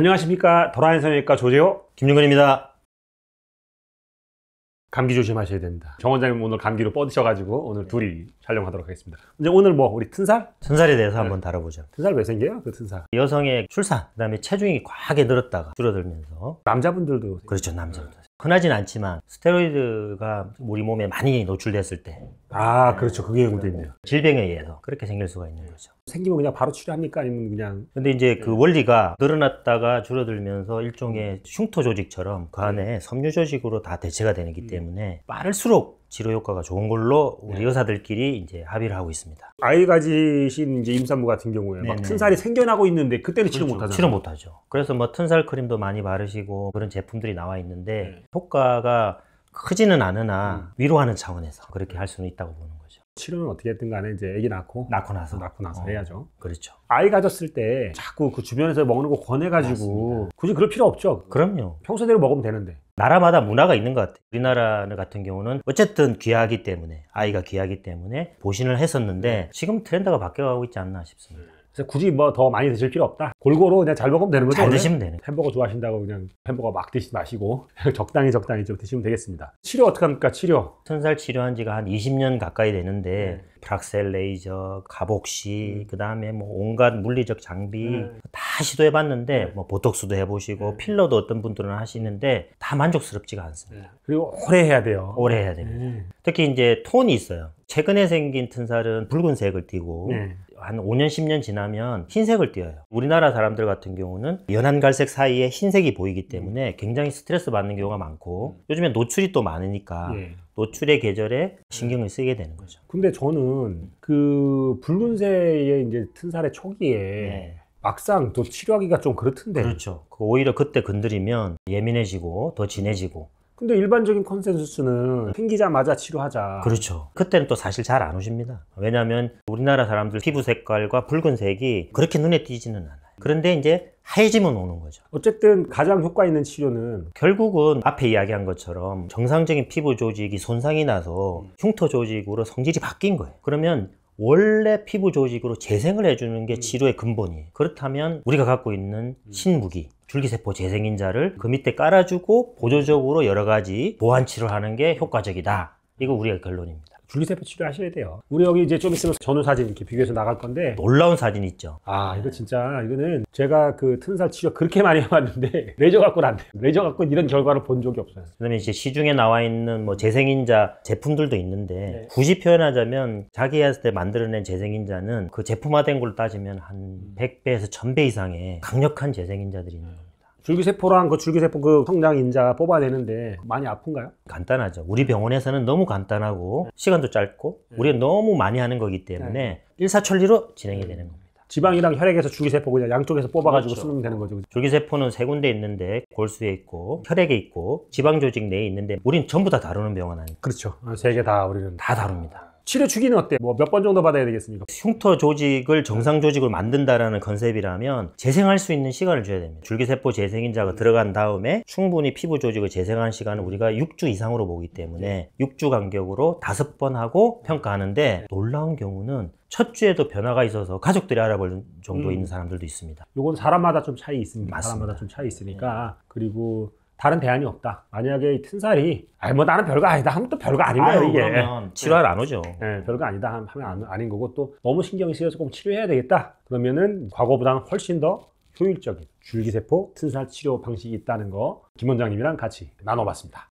안녕하십니까 도라인 성외과 조재호 김윤근입니다 감기 조심하셔야 됩니다 정 원장님 오늘 감기로 뻗으셔가지고 오늘 둘이 촬영하도록 하겠습니다 이제 오늘 뭐 우리 튼살? 튼살에 대해서 네. 한번 다뤄보죠 튼살 왜 생겨요? 그 튼살 여성의 출산 그 다음에 체중이 과하게 늘었다가 줄어들면서 남자분들도 그렇죠 남자분들 네. 흔하진 않지만 스테로이드가 우리 몸에 많이 노출됐을 때 아 그렇죠 그게 문제입니다 질병에 의해서 그렇게 생길 수가 있는 거죠 생기면 그냥 바로 치료합니까? 아니면 그냥 근데 이제 그 예. 원리가 늘어났다가 줄어들면서 일종의 음. 흉터 조직처럼 그 안에 예. 섬유 조직으로 다 대체가 되기 는 음. 때문에 빠를수록 치료 효과가 좋은 걸로 우리 여사들끼리 네. 이제 합의를 하고 있습니다. 아이 가지신 이제 임산부 같은 경우에 막 네네. 네, 튼살이 네. 생겨나고 있는데 그때는 치료 그렇죠. 못하잖 치료 못 하죠. 그래서 뭐 튼살 크림도 많이 바르시고 그런 제품들이 나와 있는데 효과가 크지는 않으나 음. 위로하는 차원에서 그렇게 할 수는 있다고 보는 치료는 어떻게든 했 간에 이제 아기 낳고 낳고 나서 낳고 나서 어. 해야죠. 그렇죠. 아이 가졌을 때 자꾸 그 주변에서 먹는 거 권해가지고 맞습니다. 굳이 그럴 필요 없죠. 그럼요. 평소대로 먹으면 되는데. 나라마다 문화가 있는 것 같아요. 우리나라 같은 경우는 어쨌든 귀하기 때문에 아이가 귀하기 때문에 보신을 했었는데 지금 트렌드가 바뀌어가고 있지 않나 싶습니다. 그래서 굳이 뭐 더 많이 드실 필요 없다. 골고루 그냥 잘 먹으면 되는 거죠. 잘 드시면 되는 햄버거 좋아하신다고 그냥 햄버거 막 드시지 마시고 적당히 적당히 좀 드시면 되겠습니다. 치료 어떻게 합니까? 치료. 천살 치료한 지가 한 20년 가까이 되는데 음. 네. 브락셀 레이저, 갑복시 음. 그다음에 뭐 온갖 물리적 장비 음. 다 시도해 봤는데 네. 뭐 보톡스도 해 보시고 필러도 어떤 분들은 하시는데 다 만족스럽지가 않습니다. 그리고 오래 해야 돼요. 오래 해야 됩니다. 특히 이제 톤이 있어요. 최근에 생긴 튼살은 붉은색을 띠고 네. 한 5년 10년 지나면 흰색을 띄어요 우리나라 사람들 같은 경우는 연한 갈색 사이에 흰색이 보이기 때문에 음. 굉장히 스트레스 받는 경우가 많고 음. 요즘에 노출이 또 많으니까 예. 노출의 계절에 신경을 네. 쓰게 되는 거죠 근데 저는 그붉은색의 이제 튼살의 초기에 네. 막상 또 치료하기가 좀 그렇던데 그렇죠 그 오히려 그때 건드리면 예민해지고 더 진해지고 근데 일반적인 컨센서스는 생기자마자 치료하자. 그렇죠. 그때는 또 사실 잘 안 오십니다. 왜냐하면 우리나라 사람들 피부 색깔과 붉은색이 그렇게 눈에 띄지는 않아요. 그런데 이제 하얘지면 오는 거죠. 어쨌든 가장 효과 있는 치료는 결국은 앞에 이야기한 것처럼 정상적인 피부 조직이 손상이 나서 흉터 조직으로 성질이 바뀐 거예요. 그러면 원래 피부 조직으로 재생을 해주는 게 치료의 음. 근본이에요. 그렇다면 우리가 갖고 있는 음. 신무기, 줄기세포 재생인자를 그 밑에 깔아주고 보조적으로 여러 가지 보완치료를 하는 게 효과적이다. 이거 우리의 결론입니다. 줄기세포 치료하셔야 돼요. 우리 여기 이제 좀 있으면 전후 사진 이렇게 비교해서 나갈 건데 놀라운 사진 있죠. 아 이거 진짜 이거는 제가 그 튼살 치료 그렇게 많이 해봤는데 레저 갖고는 안돼 레저 갖고는 이런 결과를 본 적이 없어요. 그다음에 이제 시중에 나와 있는 뭐 재생인자 제품들도 있는데 네. 굳이 표현하자면 자기 했을 때 만들어낸 재생인자는 그 제품화된 걸로 따지면 한 100배에서 음. 1000배 이상의 강력한 재생인자들이 있는 네. 거예요. 줄기세포랑 그 줄기세포 그 성장 인자 뽑아내는데 많이 아픈가요? 간단하죠. 우리 병원에서는 너무 간단하고 네. 시간도 짧고 네. 우리가 너무 많이 하는 거기 때문에 네. 일사천리로 진행이 되는 음. 겁니다. 지방이랑 혈액에서 줄기세포 그냥 양쪽에서 뽑아가지고 그렇죠. 쓰면 되는 거죠. 그죠? 줄기세포는 세 군데 있는데 골수에 있고 혈액에 있고 지방 조직 내에 있는데 우린 전부 다 다루는 병원 아니에요. 그렇죠. 아, 세개 다 우리는 다 다룹니다. 치료 주기는 어때? 뭐 몇 번 정도 받아야 되겠습니까? 흉터 조직을 정상 조직을 만든다라는 컨셉이라면 재생할 수 있는 시간을 줘야 됩니다. 줄기세포 재생인자가 들어간 다음에 충분히 피부 조직을 재생한 시간을 우리가 6주 이상으로 보기 때문에 6주 간격으로 5번 하고 평가하는데 놀라운 경우는 첫 주에도 변화가 있어서 가족들이 알아볼 정도 음. 있는 사람들도 있습니다. 이건 사람마다 좀 차이 있습니다. 맞습니다. 사람마다 좀 차이 있으니까 네. 그리고 다른 대안이 없다. 만약에 튼살이 아니 뭐 나는 별거 아니다 하면 또 별거 아닌가요 이게 치료하안 오죠. 예, 별거 아니다 하면 안, 아닌 거고 또 너무 신경이 쓰여서 꼭 치료해야 되겠다. 그러면은 과거보다는 훨씬 더 효율적인 줄기세포 튼살 치료 방식이 있다는 거 김 원장님이랑 같이 나눠봤습니다.